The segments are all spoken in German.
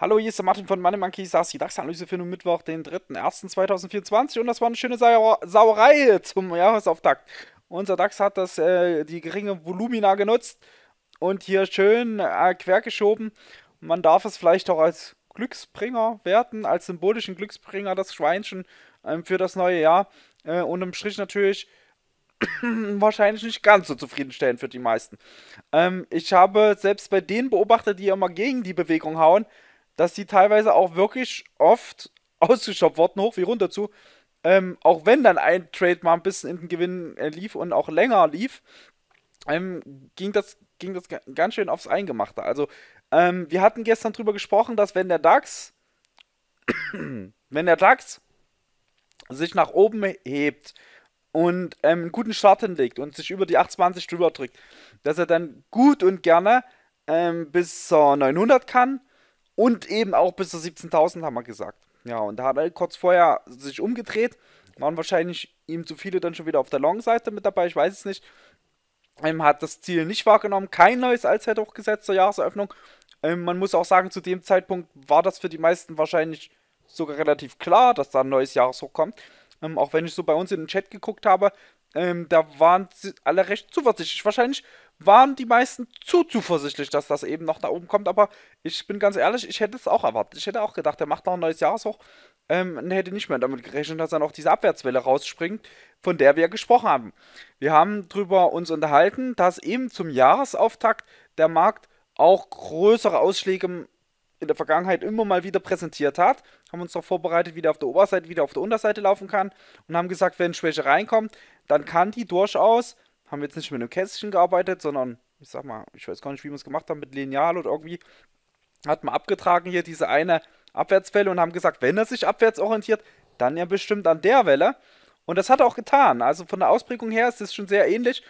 Hallo, hier ist der Martin von Money Monkey, saß die DAX-Analyse für den Mittwoch, den 3.1.2024 und das war eine schöne Sau Sauerei zum Jahresauftakt. Unser DAX hat das, äh, die geringe Volumina genutzt und hier schön äh, quergeschoben. Man darf es vielleicht auch als Glücksbringer werten, als symbolischen Glücksbringer, das Schweinchen äh, für das neue Jahr. Äh, unterm Strich natürlich wahrscheinlich nicht ganz so zufriedenstellend für die meisten. Ähm, ich habe selbst bei denen beobachtet, die immer gegen die Bewegung hauen, dass die teilweise auch wirklich oft ausgeschoppt wurden, hoch wie runter zu. Ähm, auch wenn dann ein Trade mal ein bisschen in den Gewinn äh, lief und auch länger lief, ähm, ging, das, ging das ganz schön aufs Eingemachte. Also, ähm, wir hatten gestern drüber gesprochen, dass wenn der DAX, wenn der DAX sich nach oben hebt, und ähm, einen guten Start hinlegt und sich über die 820 drüber drückt, dass er dann gut und gerne ähm, bis zur 900 kann und eben auch bis zur 17.000 haben wir gesagt. Ja, und da hat er kurz vorher sich umgedreht, waren wahrscheinlich ihm zu viele dann schon wieder auf der Long-Seite mit dabei, ich weiß es nicht. Ähm, hat das Ziel nicht wahrgenommen, kein neues Allzeit hochgesetzt zur Jahreseröffnung. Ähm, man muss auch sagen, zu dem Zeitpunkt war das für die meisten wahrscheinlich sogar relativ klar, dass da ein neues Jahreshoch kommt. Ähm, auch wenn ich so bei uns in den Chat geguckt habe, ähm, da waren alle recht zuversichtlich. Wahrscheinlich waren die meisten zu zuversichtlich, dass das eben noch nach oben kommt. Aber ich bin ganz ehrlich, ich hätte es auch erwartet. Ich hätte auch gedacht, er macht noch ein neues Jahreshoch. Ähm, und hätte nicht mehr damit gerechnet, dass dann auch diese Abwärtswelle rausspringt, von der wir gesprochen haben. Wir haben darüber uns unterhalten, dass eben zum Jahresauftakt der Markt auch größere Ausschläge in der Vergangenheit immer mal wieder präsentiert hat, haben uns darauf vorbereitet, wie der auf der Oberseite, wieder auf der Unterseite laufen kann und haben gesagt, wenn Schwäche reinkommt, dann kann die durchaus, haben wir jetzt nicht mit einem Kästchen gearbeitet, sondern ich sag mal, ich weiß gar nicht, wie wir es gemacht haben, mit Lineal oder irgendwie, hat man abgetragen hier diese eine Abwärtswelle und haben gesagt, wenn er sich abwärts orientiert, dann ja bestimmt an der Welle. Und das hat er auch getan. Also von der Ausprägung her ist es schon sehr ähnlich,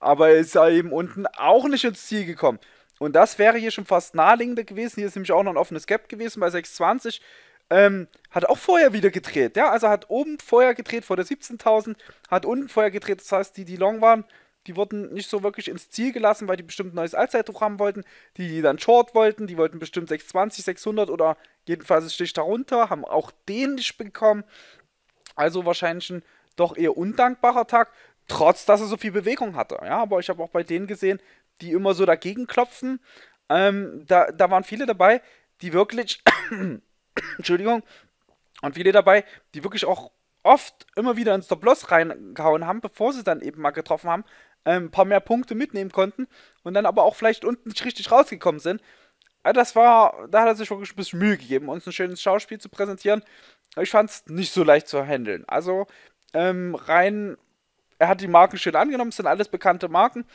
aber er ist ja eben unten auch nicht ins Ziel gekommen. Und das wäre hier schon fast naheliegender gewesen. Hier ist nämlich auch noch ein offenes Gap gewesen bei 620. Ähm, hat auch vorher wieder gedreht, ja. Also hat oben vorher gedreht vor der 17.000, hat unten vorher gedreht. Das heißt, die, die long waren, die wurden nicht so wirklich ins Ziel gelassen, weil die bestimmt ein neues Allzeithoch haben wollten. Die, die dann short wollten, die wollten bestimmt 620, 600 oder jedenfalls ein Stich darunter, haben auch den nicht bekommen. Also wahrscheinlich ein doch eher undankbarer Tag, trotz dass er so viel Bewegung hatte. Ja, aber ich habe auch bei denen gesehen, die immer so dagegen klopfen. Ähm, da, da waren viele dabei, die wirklich, Entschuldigung, und viele dabei, die wirklich auch oft immer wieder ins Tablos reingehauen haben, bevor sie dann eben mal getroffen haben, ähm, ein paar mehr Punkte mitnehmen konnten und dann aber auch vielleicht unten nicht richtig rausgekommen sind. Also das war, da hat er sich wirklich ein bisschen Mühe gegeben, uns ein schönes Schauspiel zu präsentieren. Ich fand es nicht so leicht zu handeln. Also ähm, rein, er hat die Marken schön angenommen, es sind alles bekannte Marken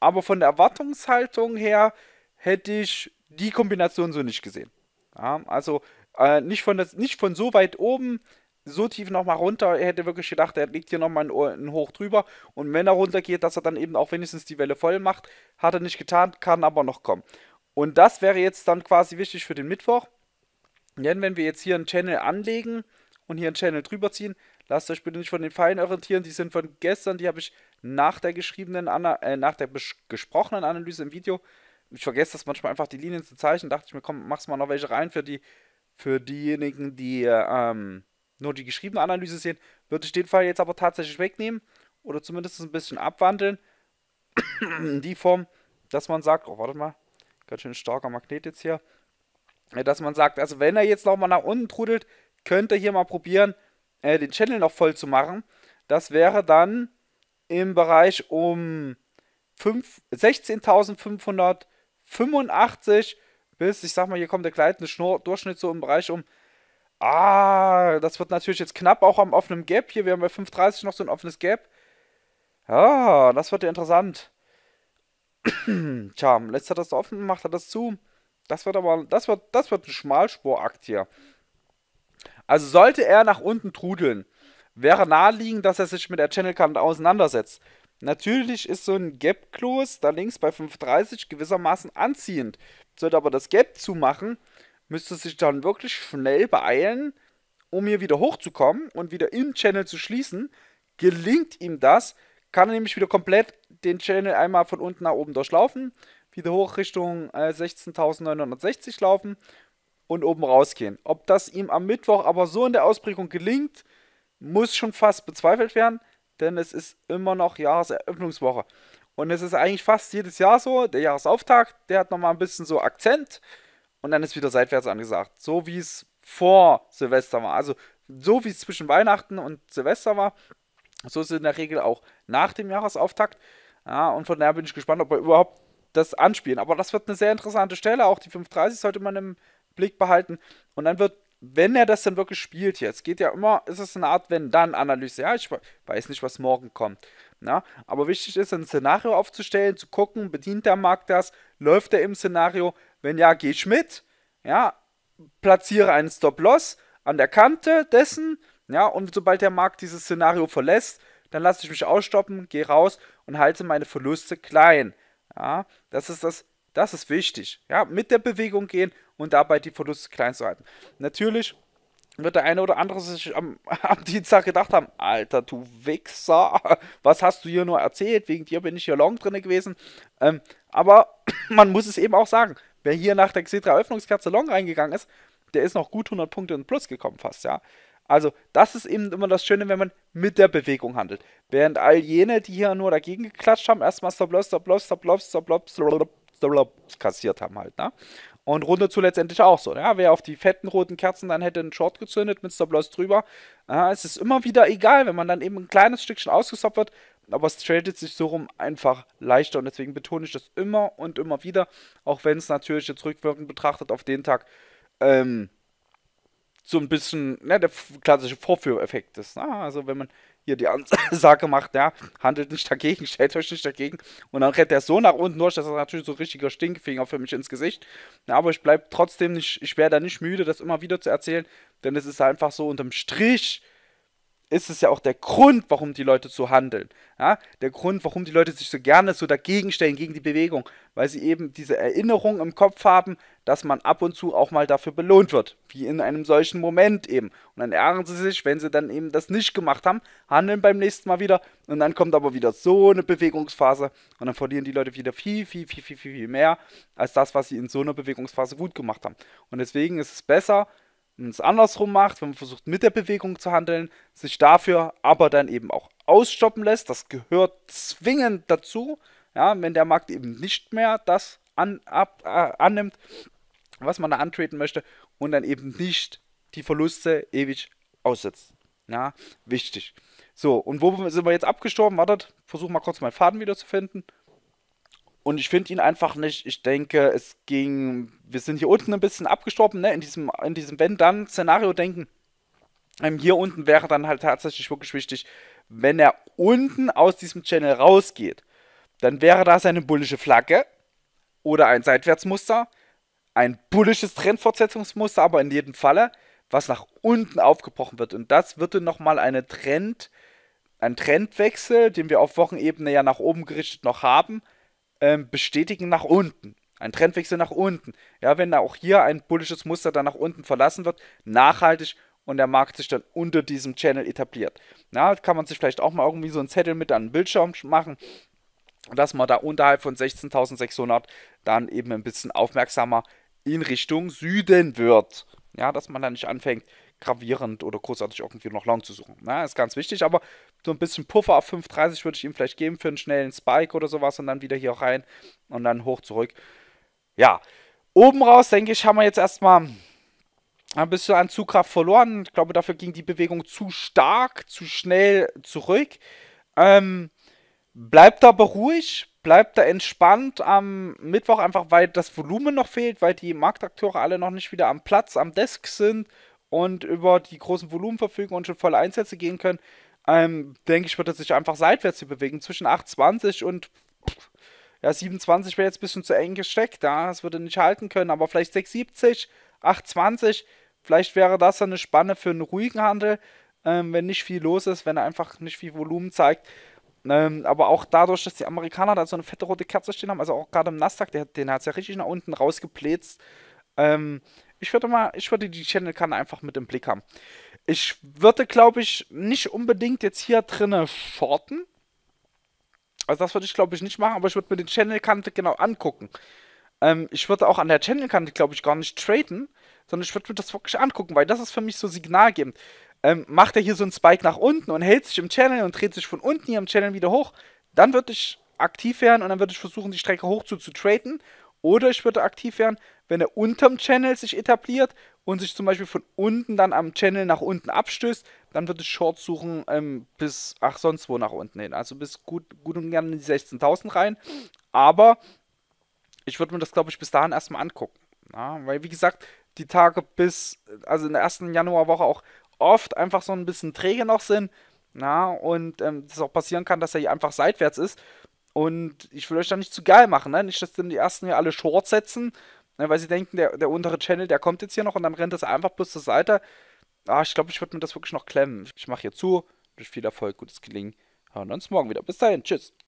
aber von der Erwartungshaltung her hätte ich die Kombination so nicht gesehen. Ja, also äh, nicht, von das, nicht von so weit oben, so tief nochmal runter. Er hätte wirklich gedacht, er legt hier nochmal einen, einen Hoch drüber. Und wenn er runtergeht, dass er dann eben auch wenigstens die Welle voll macht. Hat er nicht getan, kann aber noch kommen. Und das wäre jetzt dann quasi wichtig für den Mittwoch. Denn wenn wir jetzt hier einen Channel anlegen und hier einen Channel drüber ziehen, lasst euch bitte nicht von den Pfeilen orientieren. Die sind von gestern, die habe ich nach der geschriebenen, Ana äh, nach der gesprochenen Analyse im Video. Ich vergesse das manchmal einfach die Linien zu zeichnen. Dachte ich mir, komm, mach's mal noch welche rein für die, für diejenigen, die ähm, nur die geschriebene Analyse sehen. Würde ich den Fall jetzt aber tatsächlich wegnehmen oder zumindest ein bisschen abwandeln. In die Form, dass man sagt, oh, wartet mal, ganz schön starker Magnet jetzt hier. Dass man sagt, also wenn er jetzt nochmal nach unten trudelt, könnte hier mal probieren, äh, den Channel noch voll zu machen. Das wäre dann im Bereich um 16.585 bis, ich sag mal, hier kommt der gleitende Schnur Durchschnitt so im Bereich um. Ah, das wird natürlich jetzt knapp auch am offenen Gap. Hier, wir haben bei 5.30 noch so ein offenes Gap. Ja, das wird ja interessant. Tja, lässt er das offen, macht er das zu. Das wird aber, das wird, das wird ein Schmalspurakt hier. Also sollte er nach unten trudeln, wäre naheliegend, dass er sich mit der Channel-Kante auseinandersetzt. Natürlich ist so ein Gap-Close da links bei 5,30 gewissermaßen anziehend. Sollte aber das Gap zumachen, müsste sich dann wirklich schnell beeilen, um hier wieder hochzukommen und wieder im Channel zu schließen. Gelingt ihm das, kann er nämlich wieder komplett den Channel einmal von unten nach oben durchlaufen, wieder hoch Richtung äh, 16.960 laufen und oben rausgehen. Ob das ihm am Mittwoch aber so in der Ausprägung gelingt, muss schon fast bezweifelt werden, denn es ist immer noch Jahreseröffnungswoche. Und es ist eigentlich fast jedes Jahr so, der Jahresauftakt, der hat nochmal ein bisschen so Akzent und dann ist wieder seitwärts angesagt. So wie es vor Silvester war. Also so wie es zwischen Weihnachten und Silvester war, so ist es in der Regel auch nach dem Jahresauftakt. Ja, und von daher bin ich gespannt, ob wir überhaupt das anspielen. Aber das wird eine sehr interessante Stelle. Auch die 5.30 sollte man im Blick behalten. Und dann wird wenn er das dann wirklich spielt jetzt, geht ja immer, ist es eine Art Wenn-Dann-Analyse. Ja, ich weiß nicht, was morgen kommt. Na? Ne? Aber wichtig ist, ein Szenario aufzustellen, zu gucken, bedient der Markt das, läuft er im Szenario? Wenn ja, gehe ich mit. Ja, platziere einen Stop-Loss an der Kante dessen. Ja, und sobald der Markt dieses Szenario verlässt, dann lasse ich mich ausstoppen, gehe raus und halte meine Verluste klein. Ja, das ist das, das ist wichtig. Ja, mit der Bewegung gehen und dabei die Verluste klein zu halten. Natürlich wird der eine oder andere sich am, am Dienstag gedacht haben, Alter, du Wichser, was hast du hier nur erzählt? Wegen dir bin ich hier long drin gewesen. Ähm, aber man muss es eben auch sagen, wer hier nach der Xetra-Öffnungskerze long reingegangen ist, der ist noch gut 100 Punkte in Plus gekommen fast, ja. Also, das ist eben immer das Schöne, wenn man mit der Bewegung handelt. Während all jene, die hier nur dagegen geklatscht haben, erstmal Stop Loss, Stop Loss, Stop Loss, Stop Loss, Stop Loss, Stop Loss kassiert haben halt, ne? Und Runde zu letztendlich auch so. Ja, wer auf die fetten roten Kerzen dann hätte einen Short gezündet mit Stop-Loss drüber. Ja, es ist immer wieder egal, wenn man dann eben ein kleines Stückchen ausgestoppt wird. Aber es tradet sich so rum einfach leichter. Und deswegen betone ich das immer und immer wieder. Auch wenn es natürlich jetzt rückwirkend betrachtet auf den Tag ähm, so ein bisschen ne, der klassische Vorführeffekt ist. Ne? Also wenn man hier die Ansage macht, ja, handelt nicht dagegen, stellt euch nicht dagegen. Und dann rennt er so nach unten durch, das ist natürlich so ein richtiger Stinkfinger für mich ins Gesicht. Ja, aber ich bleibe trotzdem nicht, ich werde da nicht müde, das immer wieder zu erzählen, denn es ist einfach so unterm Strich ist es ja auch der Grund, warum die Leute so handeln. Ja? Der Grund, warum die Leute sich so gerne so dagegen stellen, gegen die Bewegung, weil sie eben diese Erinnerung im Kopf haben, dass man ab und zu auch mal dafür belohnt wird, wie in einem solchen Moment eben. Und dann ärgern sie sich, wenn sie dann eben das nicht gemacht haben, handeln beim nächsten Mal wieder und dann kommt aber wieder so eine Bewegungsphase und dann verlieren die Leute wieder viel, viel, viel, viel, viel, viel mehr als das, was sie in so einer Bewegungsphase gut gemacht haben. Und deswegen ist es besser, wenn man es andersrum macht, wenn man versucht mit der Bewegung zu handeln, sich dafür aber dann eben auch ausstoppen lässt, das gehört zwingend dazu, ja, wenn der Markt eben nicht mehr das an, ab, äh, annimmt, was man da antreten möchte und dann eben nicht die Verluste ewig aussetzt. Ja, wichtig. So, und wo sind wir jetzt abgestorben? Wartet, versuche mal kurz meinen Faden wieder zu finden. Und ich finde ihn einfach nicht. Ich denke, es ging. Wir sind hier unten ein bisschen abgestorben, ne? In diesem, in diesem Wenn-Dann-Szenario denken. Ähm, hier unten wäre dann halt tatsächlich wirklich wichtig, wenn er unten aus diesem Channel rausgeht, dann wäre da seine bullische Flagge oder ein Seitwärtsmuster, ein bullisches Trendfortsetzungsmuster, aber in jedem Falle, was nach unten aufgebrochen wird. Und das würde nochmal eine Trend, ein Trendwechsel, den wir auf Wochenebene ja nach oben gerichtet noch haben, ähm, bestätigen nach unten. Ein Trendwechsel nach unten. Ja, wenn auch hier ein bullisches Muster dann nach unten verlassen wird, nachhaltig und der Markt sich dann unter diesem Channel etabliert. Na, kann man sich vielleicht auch mal irgendwie so einen Zettel mit an den Bildschirm machen, dass man da unterhalb von 16.600 dann eben ein bisschen aufmerksamer in Richtung Süden wird. Ja, dass man da nicht anfängt, gravierend oder großartig irgendwie noch Long zu suchen. Na, ist ganz wichtig, aber so ein bisschen Puffer auf 5,30 würde ich ihm vielleicht geben für einen schnellen Spike oder sowas und dann wieder hier rein und dann hoch zurück. Ja, oben raus, denke ich, haben wir jetzt erstmal ein bisschen an Zugkraft verloren. Ich glaube, dafür ging die Bewegung zu stark, zu schnell zurück. Ähm, bleibt da beruhigt, bleibt da entspannt am Mittwoch, einfach weil das Volumen noch fehlt, weil die Marktakteure alle noch nicht wieder am Platz, am Desk sind und über die großen Volumen verfügen und schon volle Einsätze gehen können ähm, denke ich, wird er sich einfach seitwärts hier bewegen. Zwischen 8,20 und ja, 27 wäre jetzt ein bisschen zu eng gesteckt. Ja, das würde nicht halten können, aber vielleicht 6,70, 8,20. Vielleicht wäre das eine Spanne für einen ruhigen Handel, ähm, wenn nicht viel los ist, wenn er einfach nicht viel Volumen zeigt. Ähm, aber auch dadurch, dass die Amerikaner da so eine fette rote Kerze stehen haben, also auch gerade im Nasdaq, der, den hat es ja richtig nach unten rausgeplätzt. Ähm, ich würde mal, ich würde die Channel-Kanne einfach mit im Blick haben. Ich würde, glaube ich, nicht unbedingt jetzt hier drinnen shorten. Also das würde ich, glaube ich, nicht machen, aber ich würde mir die Channel-Kante genau angucken. Ähm, ich würde auch an der Channel-Kante, glaube ich, gar nicht traden, sondern ich würde mir das wirklich angucken, weil das ist für mich so signalgebend. Ähm, macht er hier so einen Spike nach unten und hält sich im Channel und dreht sich von unten hier im Channel wieder hoch, dann würde ich aktiv werden und dann würde ich versuchen, die Strecke hoch zu, zu traden. Oder ich würde aktiv werden, wenn er unterm Channel sich etabliert und sich zum Beispiel von unten dann am Channel nach unten abstößt, dann wird es Short suchen ähm, bis, ach, sonst wo nach unten hin. Also bis gut, gut und gerne in die 16.000 rein. Aber ich würde mir das, glaube ich, bis dahin erstmal angucken. Ja, weil, wie gesagt, die Tage bis, also in der ersten Januarwoche auch oft einfach so ein bisschen träge noch sind. Na, und ähm, es auch passieren kann, dass er hier einfach seitwärts ist. Und ich will euch da nicht zu geil machen, ne? Nicht, dass dann die ersten hier alle Short setzen Ne, weil sie denken, der, der untere Channel, der kommt jetzt hier noch und dann rennt das einfach bloß zur Seite. Ah, ich glaube, ich würde mir das wirklich noch klemmen. Ich mache hier zu. Viel Erfolg, gutes Gelingen. Hören uns morgen wieder. Bis dahin. Tschüss.